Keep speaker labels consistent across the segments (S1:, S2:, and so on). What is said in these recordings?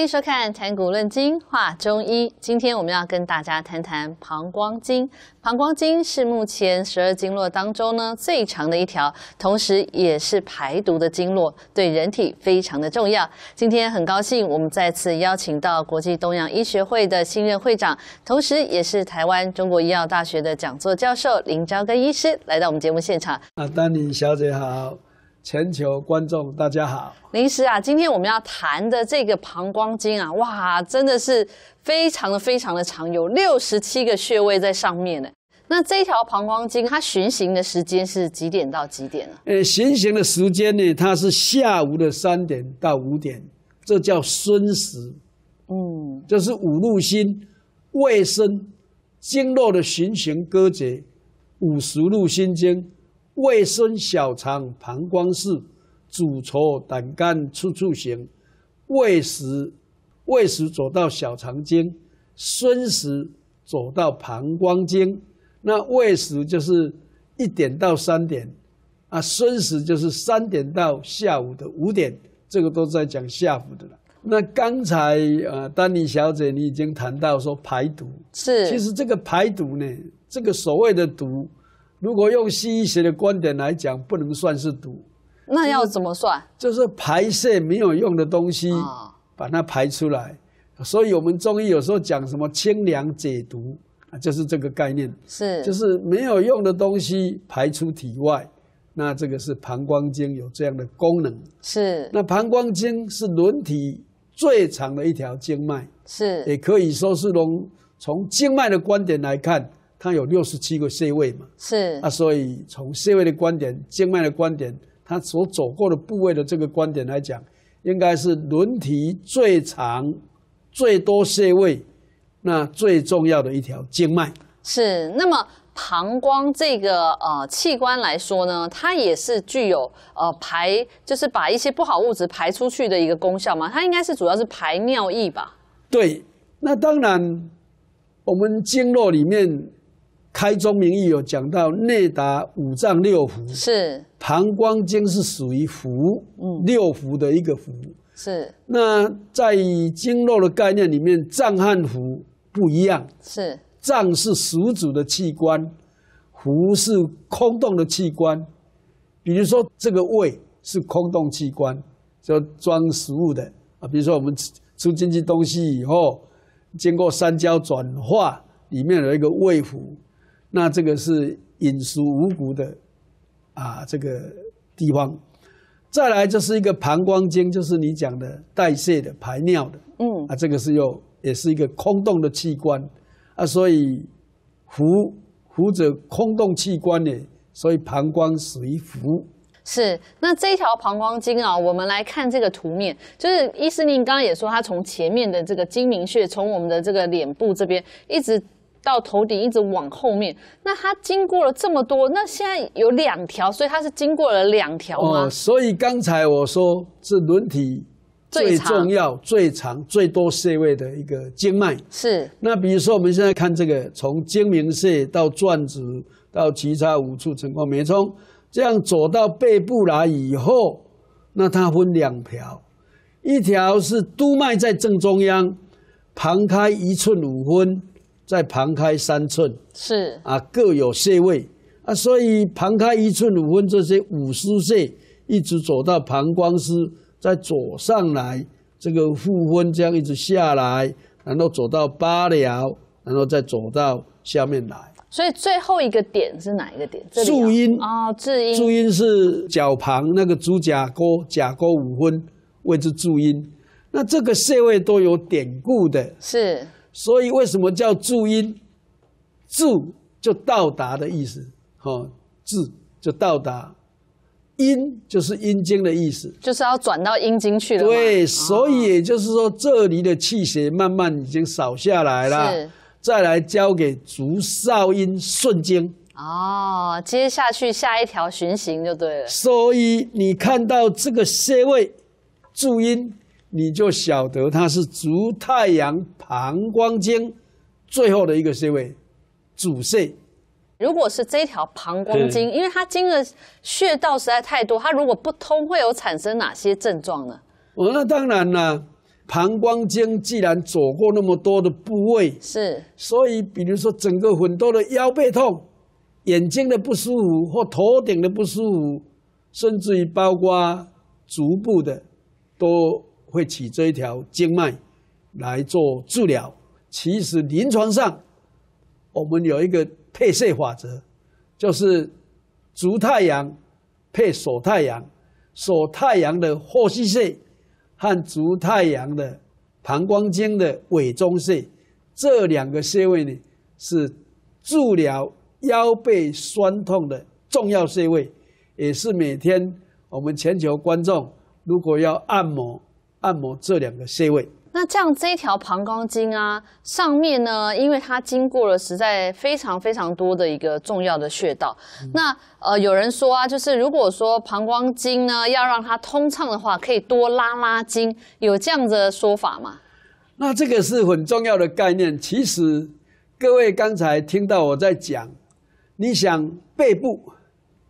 S1: 欢迎收看《谈古论今话中医》。今天我们要跟大家谈谈膀胱经。膀胱经是目前十二经络当中呢最长的一条，同时也是排毒的经络，对人体非常的重要。今天很高兴，我们再次邀请到国际东洋医学会的新任会长，同时也是台湾中国医药大学的讲座教授林昭根医师来到我们节目现场。
S2: 啊，丹尼小姐好。全球观众，大家好。
S1: 林师啊，今天我们要谈的这个膀胱经啊，哇，真的是非常的非常的长，有六十七个穴位在上面呢。那这条膀胱经它循行的时间是几点到几点呢？
S2: 呃，循行的时间呢，它是下午的三点到五点，这叫申时。嗯，这是五路心，卫生经络的循行歌诀，五十路心经。胃生小肠膀胱是主稠，胆肝处处行，胃食胃食走到小肠经，孙食走到膀胱经。那胃食就是一点到三点，啊，孙食就是三点到下午的五点，这个都在讲下腹的了。那刚才啊，丹尼小姐，你已经谈到说排毒是，其实这个排毒呢，这个所谓的毒。如果用西医学的观点来讲，不能算是毒。
S1: 那要怎么算？
S2: 就是排泄没有用的东西，把它排出来。所以我们中医有时候讲什么清凉解毒啊，就是这个概念。是，就是没有用的东西排出体外，那这个是膀胱经有这样的功能。是，那膀胱经是人体最长的一条经脉。是，也可以说是从从经脉的观点来看。它有六十七个穴位嘛？是啊，所以从穴位的观点、经脉的观点，它所走过的部位的这个观点来讲，应该是轮体最长、最多穴位、那最重要的一条经脉。
S1: 是。那么膀胱这个呃器官来说呢，它也是具有呃排，就是把一些不好物质排出去的一个功效嘛？它应该是主要是排尿液吧？
S2: 对。那当然，我们经络里面。开宗明义有讲到内达五脏六腑，是膀胱经是属于腑，嗯，六腑的一个腑，是那在经络的概念里面，脏和腑不一样，是脏是属主的器官，腑是空洞的器官，比如说这个胃是空洞器官，就装食物的啊，比如说我们吃进去东西以后，经过三焦转化，里面有一个胃腑。那这个是饮食五谷的啊，这个地方，再来就是一个膀胱经，就是你讲的代谢的、排尿的，嗯啊，这个是又也是一个空洞的器官啊，所以浮浮者空洞器官呢，所以膀胱属于腹。
S1: 是，那这条膀胱经啊，我们来看这个图面，就是伊斯您刚刚也说，它从前面的这个睛明穴，从我们的这个脸部这边一直。到头顶一直往后面，那它经过了这么多，那现在有两条，所以它是经过了两条吗？
S2: 所以刚才我说是人体最重要、最长、最多穴位的一个经脉。是。那比如说我们现在看这个，从睛明穴到转子，到其他五处，成功没冲，这样走到背部来以后，那它分两条，一条是督脉在正中央，旁开一寸五分。在旁开三寸是啊，各有穴位啊，所以旁开一寸五分这些五输穴，一直走到膀胱经，在左上来，这个附分这样一直下来，然后走到八髎，然后再走到下面来。
S1: 所以最后一个点是哪一个点？注音啊，注音，注
S2: 音是脚旁那个足甲沟，甲沟五分，位之注音。那这个穴位都有典故的，是。所以为什么叫注音？注就到达的意思，哦，字就到达，阴就是阴经的意思，
S1: 就是要转到阴经去了。对，
S2: 所以也就是说，这里的气血慢慢已经少下来了，再来交给足少阴肾经。
S1: 哦，接下去下一条循行就对了。
S2: 所以你看到这个穴位注音你就晓得它是足太阳膀胱经最后的一个穴位，主肾。
S1: 如果是这条膀胱经，因为它经的穴道实在太多，它如果不通，会有产生哪些症状呢？
S2: 哦，那当然了，膀胱经既然走过那么多的部位，是，所以比如说整个很多的腰背痛、眼睛的不舒服或头顶的不舒服，甚至于包括足部的，都。会取这一条经脉来做治疗。其实临床上，我们有一个配穴法则，就是足太阳配手太阳。手太阳的后溪穴和足太阳的膀胱经的尾中穴，这两个穴位呢，是治疗腰背酸痛的重要穴位，也是每天我们全球观众如果要按摩。按摩这两个穴位，
S1: 那这样这条膀胱经啊，上面呢，因为它经过了实在非常非常多的一个重要的穴道。那呃，有人说啊，就是如果说膀胱经呢要让它通畅的话，可以多拉拉筋，有这样子的说法吗？
S2: 那这个是很重要的概念。其实各位刚才听到我在讲，你想背部，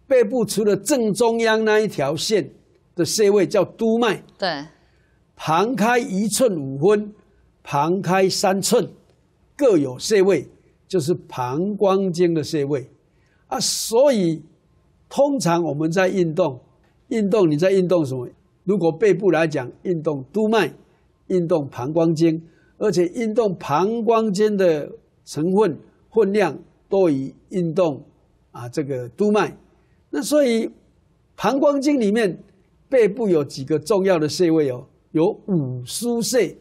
S2: 背部除了正中央那一条线的穴位叫督脉，对。旁开一寸五分，旁开三寸，各有穴位，就是膀胱经的穴位啊。所以，通常我们在运动，运动你在运动什么？如果背部来讲，运动督脉，运动膀胱经，而且运动膀胱经的成分分量多于运动啊这个督脉。那所以，膀胱经里面背部有几个重要的穴位哦。有五腧穴，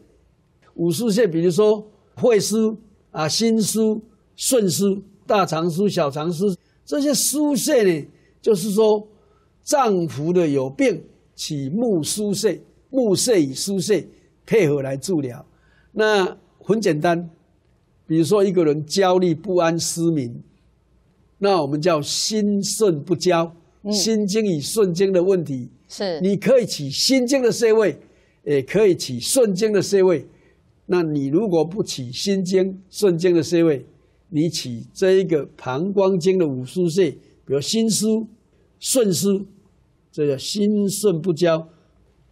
S2: 五腧穴，比如说会输啊、心输、顺输、大肠输、小肠输，这些腧穴呢，就是说脏腑的有病，起木腧穴、木穴与腧穴配合来治疗。那很简单，比如说一个人焦虑不安、失眠，那我们叫心肾不交，心经与肾经的问题，是你可以起心经的穴位。也可以取肾经的穴位，那你如果不起心经、肾经的穴位，你取这一个膀胱经的五腧穴，比如心腧、肾腧，这叫心肾不交，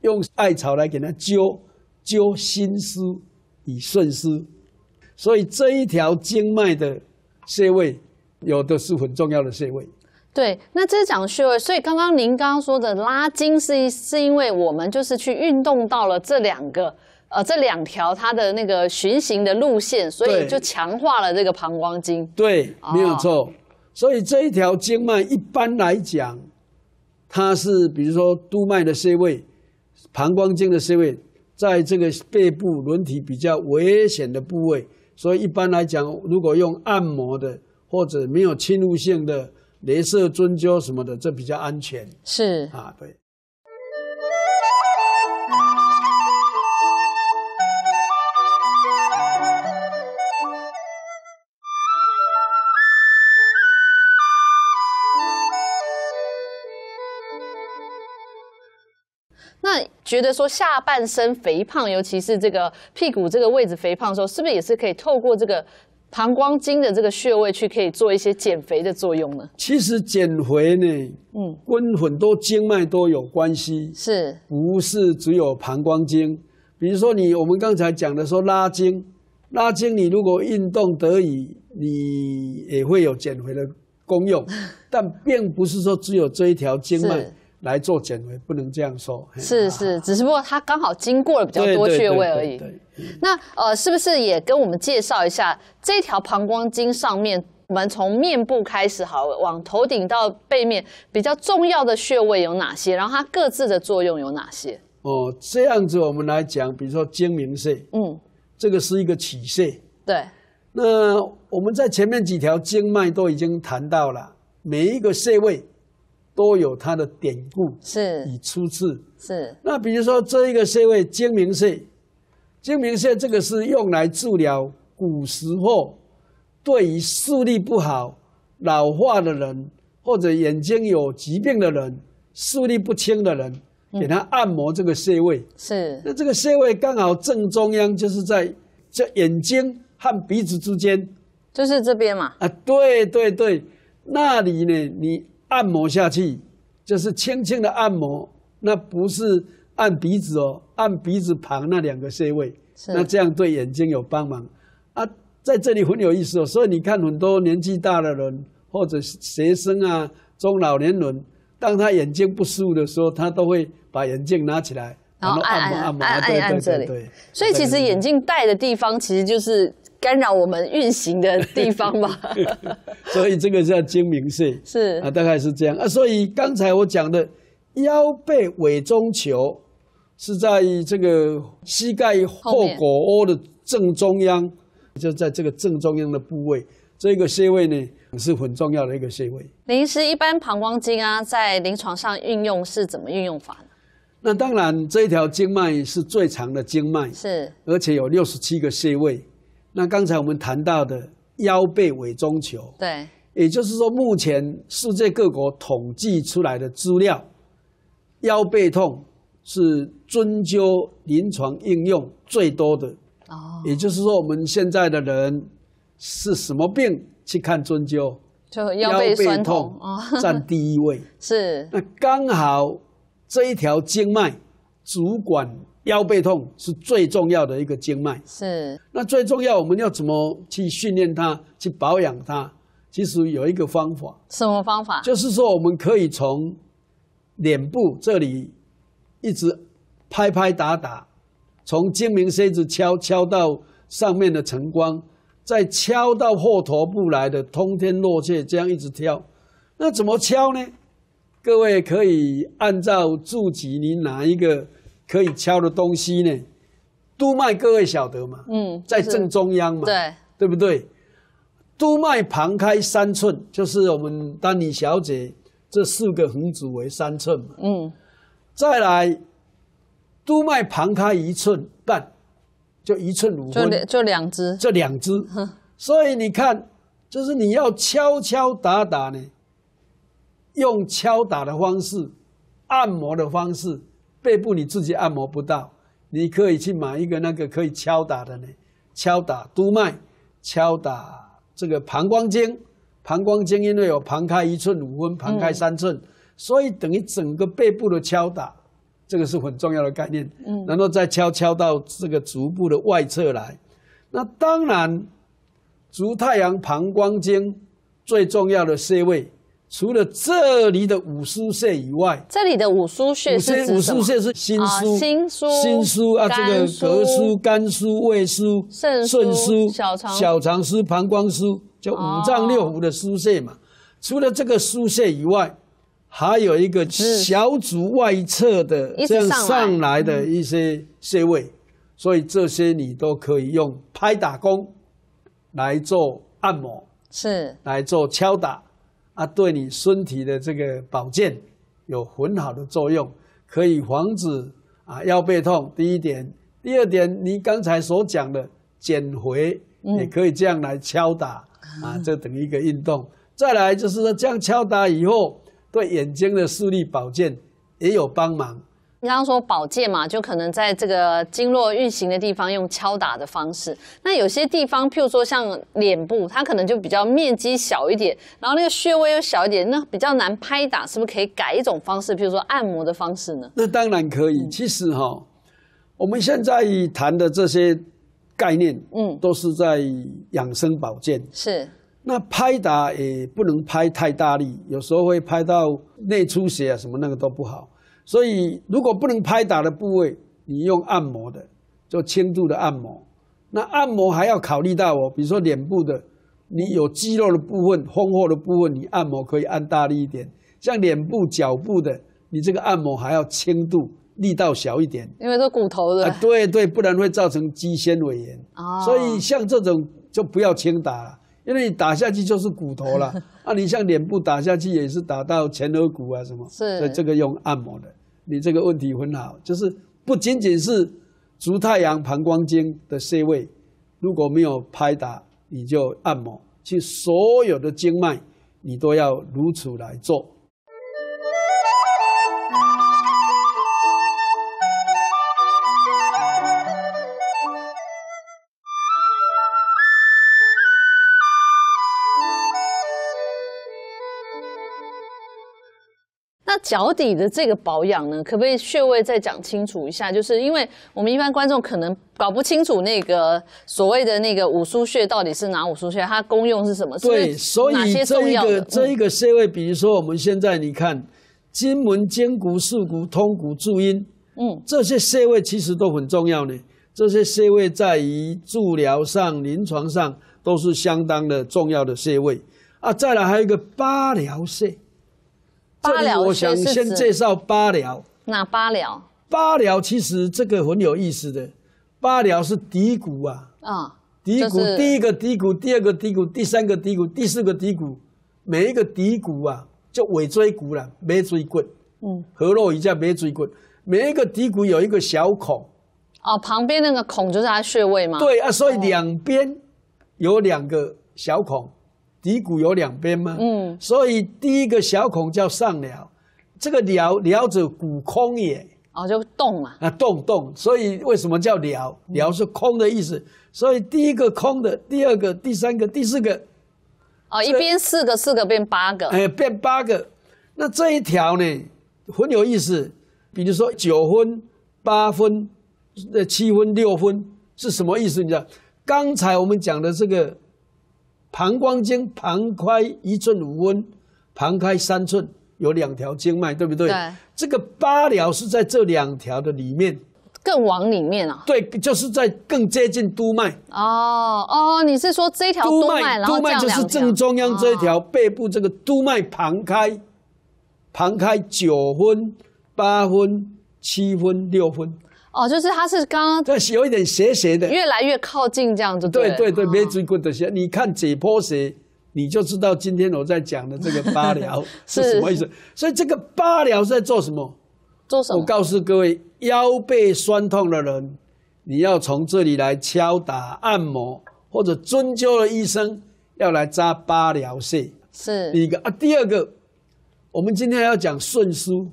S2: 用艾草来给它灸，灸心腧以顺腧。所以这一条经脉的穴位，有的是很重要的穴位。
S1: 对，那这是讲穴位，所以刚刚您刚刚说的拉筋是是因为我们就是去运动到了这两个呃这两条它的那个循行的路线，所以就强化了这个膀胱经。
S2: 对，没有错。所以这一条经脉一般来讲，它是比如说督脉的穴位、膀胱经的穴位，在这个背部轮体比较危险的部位，所以一般来讲，如果用按摩的或者没有侵入性的。镭射、针灸什么的，这比较安全。是啊，对。
S1: 那觉得说下半身肥胖，尤其是这个屁股这个位置肥胖的时候，是不是也是可以透过这个？膀胱经的这个穴位去可以做一些减肥的作用呢。
S2: 其实减肥呢，嗯，跟很多经脉都有关系，是，不是只有膀胱经？比如说你我们刚才讲的说拉筋，拉筋你如果运动得以，你也会有减肥的功用，但并不是说只有这一条经脉。来做减肥不能这样说，是
S1: 是，只是不过它刚好经过了比较多穴位而已。那呃，是不是也跟我们介绍一下这条膀胱经上面，我们从面部开始，好，往头顶到背面比较重要的穴位有哪些？然后它各自的作用有哪些？
S2: 哦，这样子我们来讲，比如说睛明穴，嗯，这个是一个起穴，对。那我们在前面几条经脉都已经谈到了每一个穴位。都有它的典故，是已出自是。那比如说这一个穴位睛明穴，睛明穴这个是用来治疗古时候对于视力不好、老化的人，或者眼睛有疾病的人、视力不清的人，给他按摩这个穴位。是。那这个穴位刚好正中央，就是在这眼睛和鼻子之间，就是这边嘛。啊，对对对，那里呢，你。按摩下去，就是轻轻的按摩，那不是按鼻子哦，按鼻子旁那两个穴位，那这样对眼睛有帮忙。啊，在这里很有意思哦，所以你看很多年纪大的人或者学生啊，中老年人，当他眼睛不舒服的时候，他都会把眼镜拿起来，然后按摩按摩，按按这里。
S1: 所以其实眼镜戴的地方，其实就是。干扰我们运行的地方嘛，
S2: 所以这个叫睛明穴，是啊，大概是这样啊。所以刚才我讲的腰背尾中球，是在这个膝盖后腘窝的正中央，就在这个正中央的部位，这个穴位呢是很重要的一个穴位。
S1: 临时一般膀胱经啊，在临床上运用是怎么运用法呢？
S2: 那当然，这一条经脉是最长的经脉，是而且有六十七个穴位。那刚才我们谈到的腰背委中求，对，也就是说，目前世界各国统计出来的资料，腰背痛是针灸临床应用最多的。哦，也就是说，我们现在的人是什么病去看针灸？
S1: 就腰背酸痛，占
S2: 第一位。是。那刚好这一条经脉主管。腰背痛是最重要的一个经脉，是那最重要。我们要怎么去训练它，去保养它？其实有一个方法，
S1: 什么方法？就
S2: 是说，我们可以从脸部这里一直拍拍打打，从睛明穴子敲敲到上面的晨光，再敲到后头部来的通天落穴，这样一直敲。那怎么敲呢？各位可以按照注己你哪一个？可以敲的东西呢？督脉各位晓得吗？嗯，在正中央嘛，对对不对？督脉旁开三寸，就是我们丹尼小姐这四个横指为三寸嘛。嗯，再来督脉旁开一寸半，就一寸五分，就两就两只，这两 所以你看，就是你要敲敲打打呢，用敲打的方式，按摩的方式。背部你自己按摩不到，你可以去买一个那个可以敲打的呢，敲打督脉，敲打这个膀胱经，膀胱经因为有旁开一寸五分，旁开三寸，所以等于整个背部的敲打，这个是很重要的概念。嗯，然后再敲敲到这个足部的外侧来，那当然足太阳膀胱经最重要的穴位。除了这里的五腧穴以外，
S1: 这里的五腧穴是五腧穴是心输、心输、心输啊，这个膈输、
S2: 肝输、胃输、
S1: 肾肾输、小肠小
S2: 肠输、膀胱输，就五脏六腑的输穴嘛。除了这个输穴以外，还有一个小足外侧的这样上来的一些穴位，所以这些你都可以用拍打功来做按摩，是来做敲打。啊，对你身体的这个保健有很好的作用，可以防止啊腰背痛。第一点，第二点，你刚才所讲的减肥也可以这样来敲打啊，这等于一个运动。再来就是说，这样敲打以后，对眼睛的视力保健也有帮忙。
S1: 你刚刚说保健嘛，就可能在这个经络运行的地方用敲打的方式。那有些地方，譬如说像脸部，它可能就比较面积小一点，然后那个穴位又小一点，那比较难拍打，是不是可以改一种方式，譬如说按
S2: 摩的方式呢？那当然可以。其实哈，我们现在谈的这些概念，嗯，都是在养生保健。是。那拍打也不能拍太大力，有时候会拍到内出血啊，什么那个都不好。所以，如果不能拍打的部位，你用按摩的，就轻度的按摩。那按摩还要考虑到哦，比如说脸部的，你有肌肉的部分、丰厚的部分，你按摩可以按大力一点；像脸部、脚部的，你这个按摩还要轻度，力道小一点。
S1: 因为是骨头的。啊，
S2: 对对，不然会造成肌纤维炎。哦。所以像这种就不要轻打了。因为你打下去就是骨头了 啊！你像脸部打下去也是打到前额骨啊什么？是，所以这个用按摩的。你这个问题很好，就是不仅仅是足太阳膀胱经的穴位，如果没有拍打，你就按摩。去所有的经脉，你都要如此来做。
S1: 脚底的这个保养呢，可不可以穴位再讲清楚一下？就是因为我们一般观众可能搞不清楚那个所谓的那个五腧穴到底是哪五腧穴，它功用是什么？对，所以这一个这一
S2: 个穴位，比如说我们现在你看，筋门、肩骨、四骨、通骨、注阴，嗯，这些穴位其实都很重要呢。这些穴位在于治疗上、临床上都是相当的重要的穴位啊。再来还有一个八髎穴。
S1: 八介绍八指。哪八髎？
S2: 八髎其实这个很有意思的，八髎是骶骨啊。
S1: 啊。骶骨第一个
S2: 骶骨，第二个骶骨，第三个骶骨，第四个骶骨，每一个骶骨啊叫尾椎骨了，尾椎骨。嗯。合落一下尾椎骨，每一个骶骨有一个小孔。
S1: 哦，旁边那个孔就是它穴位吗？对啊，
S2: 所以两边有两个小孔。鼻骨有两边吗？嗯，所以第一个小孔叫上髎，这个髎，髎者骨空也，哦，就洞嘛，啊，洞洞，所以为什么叫髎？髎是空的意思，所以第一个空的，第二个、第三个、第四个，
S1: 哦，一边四个，四个变八个，哎，
S2: 变八个。那这一条呢，很有意思，比如说九分、八分、呃，七分、六分是什么意思？你知道？刚才我们讲的这个。膀胱经，膀开一寸五分，膀开三寸有两条经脉，对不对？对。这个八髎是在这两条的里面，
S1: 更往里面
S2: 啊？对，就是在更接近督脉。
S1: 哦哦，你是说这一条督脉，就是
S2: 正中央这一条背部这个督脉，旁开，旁开九分、八分、七分、六分。哦，就是它是刚刚在有一点斜斜的，越
S1: 来越靠近这样子。对对
S2: 对，没足够的斜。你看解剖学，你就知道今天我在讲的这个八髎 是什么意思。所以这个八髎是在做什么？做什么？我告诉各位，腰背酸痛的人，你要从这里来敲打按摩，或者针灸的医生要来扎八髎穴。是。一个啊，第二个，我们今天要讲肾腧。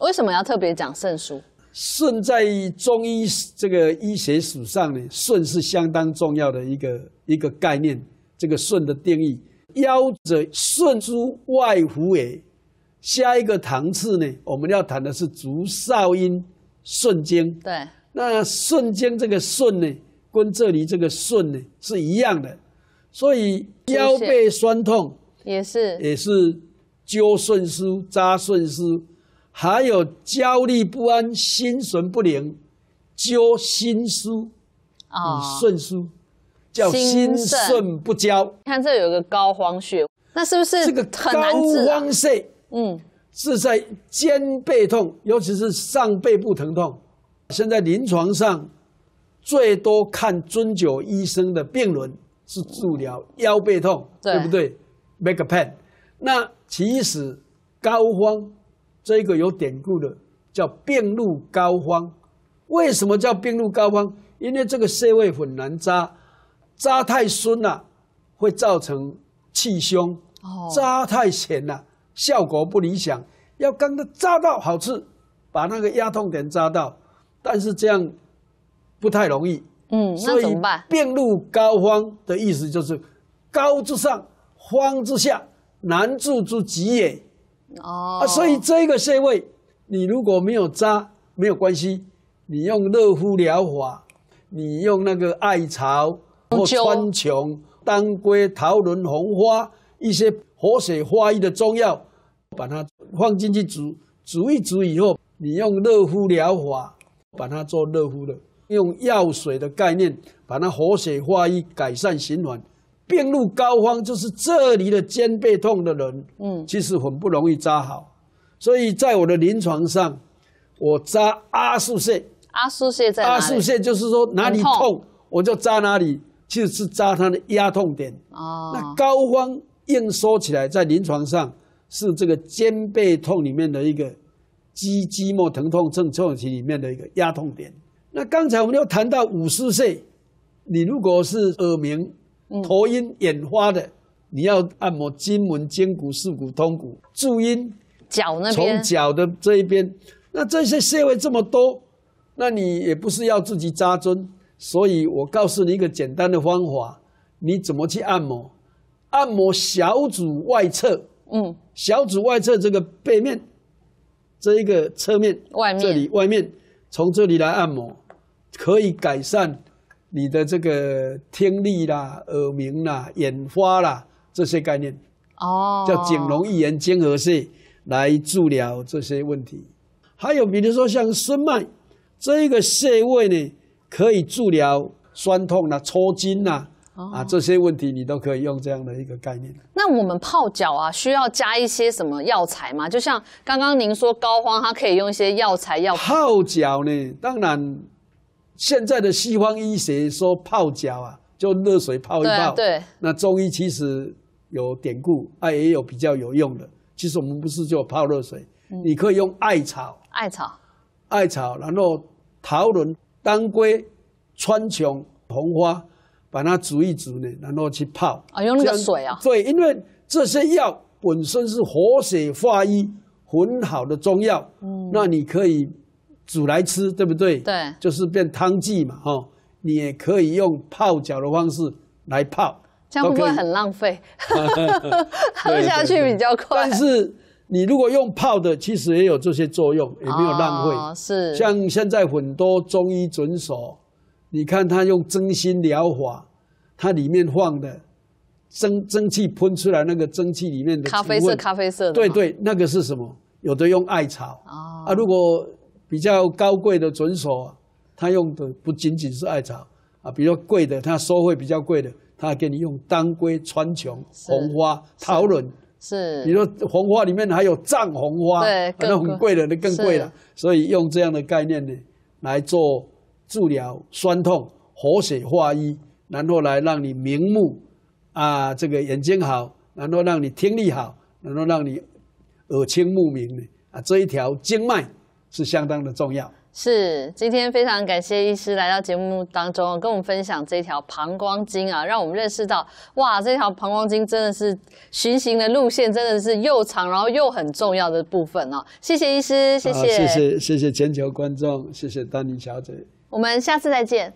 S1: 为什么要特别讲肾腧？
S2: 肾在中医这个医学史上呢，“肾是相当重要的一个一个概念。这个“肾的定义，腰者肾之外乎也。下一个堂次呢，我们要谈的是足少阴肾经。对。那肾经这个“肾呢，跟这里这个“肾呢是一样的。所以腰背酸痛也是也是灸肾腧、扎肾腧。还有焦虑不安、心神不宁、焦心疏、啊，肾疏，
S1: 叫心肾
S2: 不交。看
S1: 这有个膏肓穴，那是不是这个高难膏肓
S2: 穴，嗯，是在肩背痛，尤其是上背部疼痛。现在临床上最多看针灸医生的病人是治疗腰背痛，对不对？Make a pain。那其实膏肓。这一个有典故的叫病入膏肓，为什么叫病入膏肓？因为这个穴位很难扎，扎太深了会造成气胸，扎太浅了效果不理想，要刚刚扎到好吃，把那个压痛点扎到，但是这样不太容易。嗯，所以病入膏肓的意思就是膏之上，肓之下，难治之疾也。
S1: 哦，啊，所
S2: 以这个穴位，你如果没有扎没有关系，你用热敷疗法，你用那个艾草或川穹、当归、桃仁、红花一些活血化瘀的中药，把它放进去煮煮一煮以后，你用热敷疗法把它做热敷的，用药水的概念把它活血化瘀改善循环。病入膏肓，就是这里的肩背痛的人，嗯，其实很不容易扎好。所以在我的临床上，我扎阿术穴。
S1: 阿术穴在阿术穴
S2: 就是说哪里痛，我就扎哪里，就是扎它的压痛点。
S1: 哦，那
S2: 膏肓硬说起来，在临床上是这个肩背痛里面的一个肌筋膜疼痛症候群里面的一个压痛点。那刚才我们又谈到五十岁，你如果是耳鸣，头晕眼花的，你要按摩筋门、肩骨、四骨、通骨、注阴、脚那边，从脚的这一边。那这些穴位这么多，那你也不是要自己扎针，所以我告诉你一个简单的方法，你怎么去按摩？按摩小指外侧，嗯，小指外侧这个背面，这一个侧面，外面这里外面，从这里来按摩，可以改善。你的这个听力啦、耳鸣啦、眼花啦这些概念，
S1: 哦，叫景
S2: 龙益言精华水来治疗这些问题。还有比如说像肾脉这一个穴位呢，可以治疗酸痛啦、抽筋呐，啊这些问题你都可以用这样的一个概念。那
S1: 我们泡脚啊，需要加一些什么药材吗？就像刚刚您说膏肓，它可以用一些药材药。
S2: 泡脚呢，当然。现在的西方医学说泡脚啊，就热水泡一泡。对对。那中医其实有典故，啊也有比较有用的。其实我们不是就泡热水，你可以用艾草。艾草。艾草，然后桃仁、当归、川穹、红花，把它煮一煮呢，然后去泡。啊，用那个水啊。对，因为这些药本身是活血化瘀很好的中药。嗯。那你可以。煮来吃，对不对？对，就是变汤剂嘛，哈，你也可以用泡脚的方式来泡，这样会不会很
S1: 浪费？喝下去比较
S2: 快。但是你如果用泡的，其实也有这些作用，也没有浪费。是，像现在很多中医诊所，你看他用针心疗法，它里面放的蒸蒸汽喷出来那个蒸汽里面的咖啡色，咖啡色的。对对，那个是什么？有的用艾草啊，如果。比较高贵的诊所，他用的不仅仅是艾草啊，比如贵的，他收费比较贵的，他还给你用当归、川穹、红花、桃仁。
S1: 是。比如
S2: 红花里面还有藏红花，对，那很贵的，那更贵了。所以用这样的概念呢，来做治疗酸痛、活血化瘀，然后来让你明目啊，这个眼睛好，然后让你听力好，然后让你耳清目明的啊，这一条经脉。是相当的重要。
S1: 是，今天非常感谢医师来到节目当中，跟我们分享这条膀胱经啊，让我们认识到，哇，这条膀胱经真的是循行的路线真的是又长，然后又很重要的部分哦。谢谢医师，谢谢，谢谢，
S2: 谢谢全球观众，谢谢丹尼小姐，
S1: 我们下次再见。